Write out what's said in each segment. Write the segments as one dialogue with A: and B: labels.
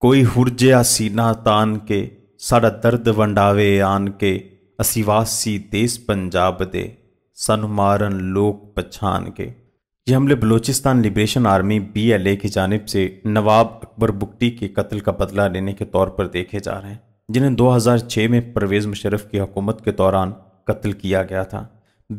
A: कोई ਹੁਰਜਿਆ ਸੀਨਾ ਤਾਨ ਕੇ ਸਾਡਾ ਦਰਦ ਵੰਡਾਵੇ ਆਨ ਕੇ ਅਸੀਂ ਵਾਸੀ देश पंजाब दे सन मारन ਲੋਕ ਪਛਾਨ के ये हमले Balochistan liberation army B L A की जानब से नवाब अकबर बुगटी के कत्ल का बदला लेने के तौर पर देखे जा रहे हैं जिन्हें 2006 में परवेज़ मुशरफ की हुकूमत के दौरान कत्ल किया गया था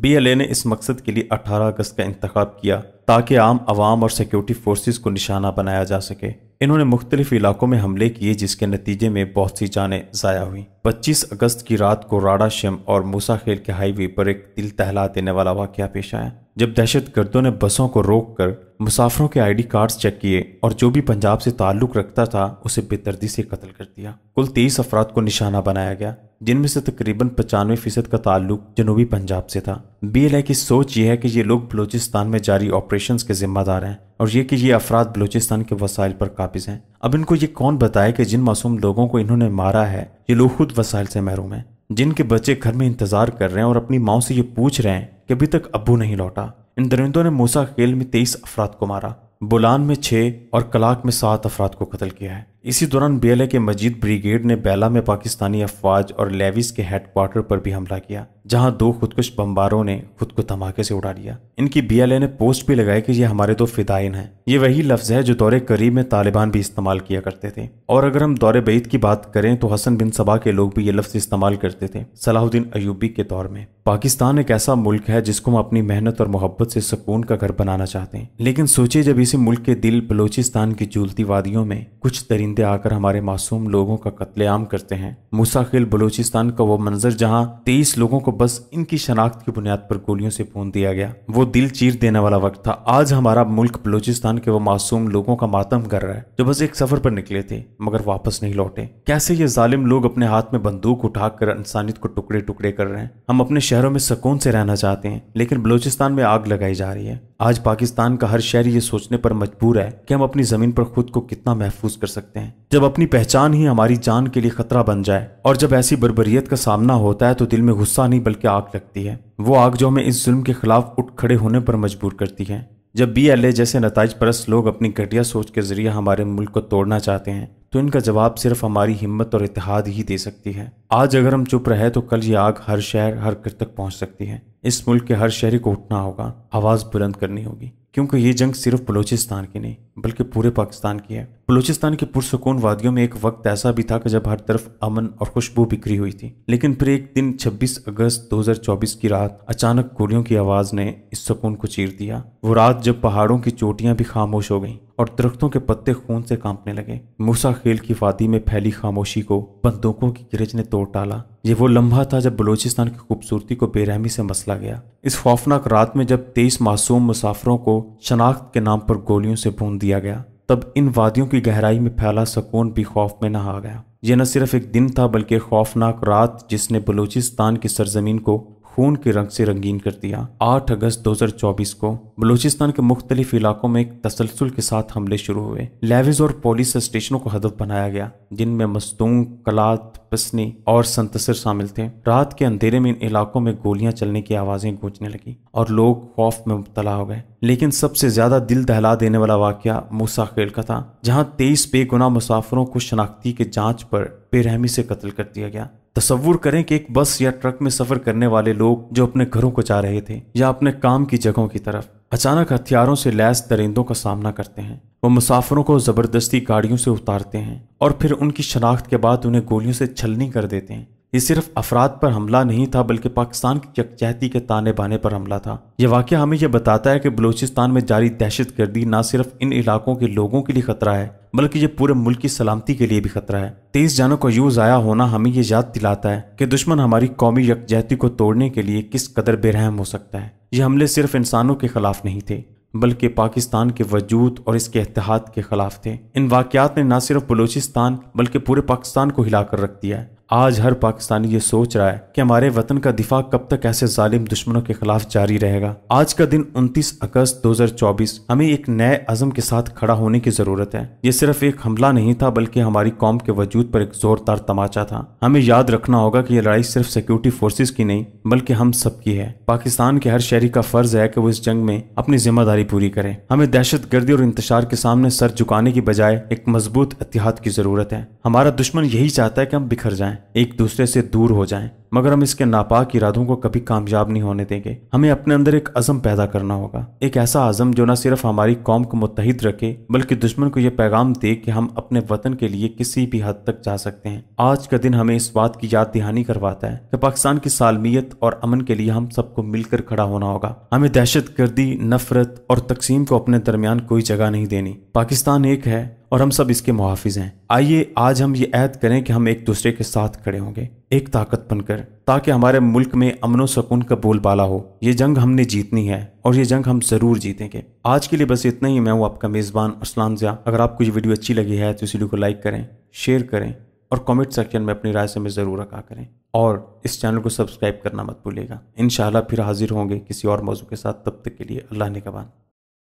A: बी एल ए ने इस मकसद के लिए 18 अगस्त का इंतखब किया ताकि आम आवाम और सिक्योरिटी फोर्सेस को निशाना बनाया जा सके इन्होंने मुख्तलिफ इलाकों में हमले किए जिसके नतीजे में बहुत सी जानें ज़ाया हुई 25 अगस्त की रात को राडा शम और मूसाखेल के हाईवे पर एक दिल तहला देने वाला वाक्य पेश आया जब दहशत गर्दों ने बसों को रोक कर मुसाफरों के आईडी कार्ड्स चेक किए और जो भी पंजाब से ताल्लुक रखता था उसे बेदर्दी से कत्ल कर दिया कुल तेईस अफराद को निशाना बनाया गया जिनमें से तकरीबन पचानवे फीसद का ताल्लुक जनूबी पंजाब से था बी की सोच यह है कि ये लोग बलोचिस्तान में जारी ऑपरेशन के जिम्मेदार हैं और ये कि ये अफराद बलोचिस्तान के वसाइल पर काबिज हैं अब इनको ये कौन बताए कि जिन मासूम लोगों को इन्होंने मारा है ये लोग खुद वसाइल से महरूम हैं जिनके बच्चे घर में इंतजार कर रहे हैं और अपनी माओ से ये पूछ रहे हैं कि अभी तक अबू नहीं लौटा इन दरिंदों ने मूसा खेल में तेईस अफराद को मारा बुलान में छः और कलाक में सात अफराद को कत्ल किया है इसी दौरान बीएलए के मजीद ब्रिगेड ने बैला में पाकिस्तानी अफवाज और लेविस के हेडक्वार्टर पर भी हमला किया जहां दो खुदकुश बम्बारों ने खुद को धमाके से उड़ा लिया इनकी बीएलए ने पोस्ट भी लगाई कि ये हमारे दो फिदाइन हैं ये वही लफ्ज है जो दौरे करीब में तालिबान भी इस्तेमाल किया करते थे और अगर हम दौरे बैद की बात करें तो हसन बिन सबा के लोग भी ये लफ्ज इस्तेमाल करते थे सलाहुद्दीन अयूबी के दौर में पाकिस्तान एक ऐसा मुल्क है जिसको हम अपनी मेहनत और मोहब्बत से सुकून का घर बनाना चाहते हैं लेकिन सोचिए जब इसी मुल्क के दिल बलोचिस्तान की जूलती वादियों में कुछ तरीन परिंदे आकर हमारे मासूम लोगों का कत्लेआम करते हैं मुसाखिल बलूचिस्तान का वो मंजर जहाँ तेईस लोगों को बस इनकी शनाख्त की बुनियाद पर गोलियों से फून दिया गया वो दिल चीर देने वाला वक्त था आज हमारा मुल्क बलूचिस्तान के वो मासूम लोगों का मातम कर रहा है जो बस एक सफर पर निकले थे मगर वापस नहीं लौटे कैसे ये जालिम लोग अपने हाथ में बंदूक उठाकर इंसानियत को टुकड़े टुकड़े कर रहे हैं हम अपने शहरों में सुकून से रहना चाहते हैं लेकिन बलूचिस्तान में आग लगाई जा रही है आज पाकिस्तान का हर शहर ये सोचने पर मजबूर है कि हम अपनी ज़मीन पर खुद को कितना महफूज कर सकते हैं जब अपनी पहचान ही हमारी जान के लिए खतरा बन जाए और जब ऐसी बरबरीत का सामना होता है तो दिल में गुस्सा नहीं बल्कि आग लगती है वो आग जो हमें इस जुल्म के खिलाफ उठ खड़े होने पर मजबूर करती है जब बी एल ए जैसे नतज परस्त लोग अपनी घटिया सोच के जरिए हमारे मुल्क को तोड़ना चाहते हैं तो इनका जवाब सिर्फ हमारी हिम्मत और इतिहाद ही दे सकती है आज अगर हम चुप रहे तो कल ये आग हर शहर हर घर तक पहुंच सकती है इस मुल्क के हर शहरी को उठना होगा आवाज़ बुलंद करनी होगी क्योंकि ये जंग सिर्फ बलोचिस्तान की नहीं बल्कि पूरे पाकिस्तान की है बलोचिस्तान के पुरसकून वादियों में एक वक्त ऐसा भी था कि जब हर तरफ अमन और खुशबू बिखरी हुई थी लेकिन फिर एक दिन 26 अगस्त 2024 की रात अचानक गोलियों की आवाज़ ने इस सुकून को चीर दिया वो रात जब पहाड़ों की चोटियां भी खामोश हो गईं और दरख्तों के पत्ते खून से कांपने लगे मूसा खेल की वादी में फैली खामोशी को बंदूकों की गिरज ने तोड़ डाला ये वो लम्हा था जब बलोचिस्तान की खूबसूरती को बेरहमी से मसला गया इस खौफनाक रात में जब तेईस मासूम मुसाफरों को शनाख्त के नाम पर गोलियों से भून दिया गया तब इन वादियों की गहराई में फैला सकून भी खौफ में नहा गया यह न सिर्फ एक दिन था बल्कि खौफनाक रात जिसने बलूचिस्तान की सरजमीन को खून के रंग से रंगीन कर दिया 8 अगस्त 2024 को बलूचिस्तान के मुख्तलिफ इलाकों में एक तसलसल के साथ हमले शुरू हुए लेविज और पोलिस स्टेशनों को हदफ बनाया गया जिनमें मस्तूंग कलात बसनी और संतसर शामिल थे रात के अंधेरे में इन इलाकों में गोलियां चलने की आवाजें गूंजने लगी और लोग खौफ में मुबतला हो गए लेकिन सबसे ज्यादा दिल दहला देने वाला वाक्य मूसा खेल का था जहां तेईस बेगुना मुसाफरों को शनाख्ती के जांच पर बेरहमी से कत्ल कर दिया गया तस्वुर करें कि एक बस या ट्रक में सफर करने वाले लोग जो अपने घरों को जा रहे थे या अपने काम की जगहों की तरफ अचानक हथियारों से लैस दरिंदों का सामना करते हैं वो मुसाफिरों को ज़बरदस्ती गाड़ियों से उतारते हैं और फिर उनकी शनाख्त के बाद उन्हें गोलियों से छलनी कर देते हैं ये सिर्फ अफराद पर हमला नहीं था बल्कि पाकिस्तान की यकजहती के ताने बाने पर हमला था यह वाक्य हमें यह बताता है कि बलूचिस्तान में जारी दहशत गर्दी न सिर्फ इन इलाकों के लोगों के लिए खतरा है बल्कि ये पूरे मुल्क की सलामती के लिए भी खतरा है तेईस जानों का यूँ आया होना हमें यह याद दिलाता है कि दुश्मन हमारी कौमी यकजहती को तोड़ने के लिए किस कदर बेरहम हो सकता है ये हमले सिर्फ इंसानों के खिलाफ नहीं थे बल्कि पाकिस्तान के वजूद और इसके अतहाद के खिलाफ थे इन वाकियात ने न सिर्फ बलूचिस्तान बल्कि पूरे पाकिस्तान को हिलाकर रख दिया है आज हर पाकिस्तानी ये सोच रहा है कि हमारे वतन का दिफा कब तक ऐसे जालिम दुश्मनों के खिलाफ जारी रहेगा आज का दिन 29 अगस्त 2024 हमें एक नए अजम के साथ खड़ा होने की जरूरत है ये सिर्फ एक हमला नहीं था बल्कि हमारी कौम के वजूद पर एक जोरदार तमाचा था हमें याद रखना होगा कि ये लड़ाई सिर्फ सिक्योरिटी फोर्सेज की नहीं बल्कि हम सबकी है पाकिस्तान के हर शहरी का फर्ज है कि वो इस जंग में अपनी जिम्मेदारी पूरी करे हमें दहशत गर्दी और इंतजार के सामने सर झुकाने की बजाय एक मजबूत एहतियात की जरूरत है हमारा दुश्मन यही चाहता है कि हम बिखर जाए एक दूसरे से दूर हो जाएं, मगर हम इसके नापाक इरादों को कभी कामयाब नहीं होने देंगे हमें अपने अंदर एक अज़म पैदा करना होगा एक ऐसा अज़म जो न सिर्फ हमारी कौम को मुतहद रखे बल्कि दुश्मन को यह पैगाम दे कि हम अपने वतन के लिए किसी भी हद तक जा सकते हैं आज का दिन हमें इस बात की याद दहानी करवाता है कि पाकिस्तान की सालमियत और अमन के लिए हम सबको मिलकर खड़ा होना होगा हमें दहशत गर्दी नफरत और तकसीम को अपने दरमियान कोई जगह नहीं देनी पाकिस्तान एक है और हम सब इसके मुहाफिज हैं आइए आज हम ये ऐद करें कि हम एक दूसरे के साथ खड़े होंगे एक ताकत बनकर ताकि हमारे मुल्क में अमन सकून का बोलबाला हो ये जंग हमने जीतनी है और ये जंग हम ज़रूर जीतेंगे आज के लिए बस इतना ही मैं हूँ आपका मेज़बान असलान ज़िया अगर आपको ये वीडियो अच्छी लगी है तो इस वीडियो को लाइक करें शेयर करें और कमेंट सेक्शन में अपनी राय से हमें ज़रूर रखा करें और इस चैनल को सब्सक्राइब करना मत भूलेगा इन फिर हाजिर होंगे किसी और मौजू के साथ तब तक के लिए अल्लाह ने कबान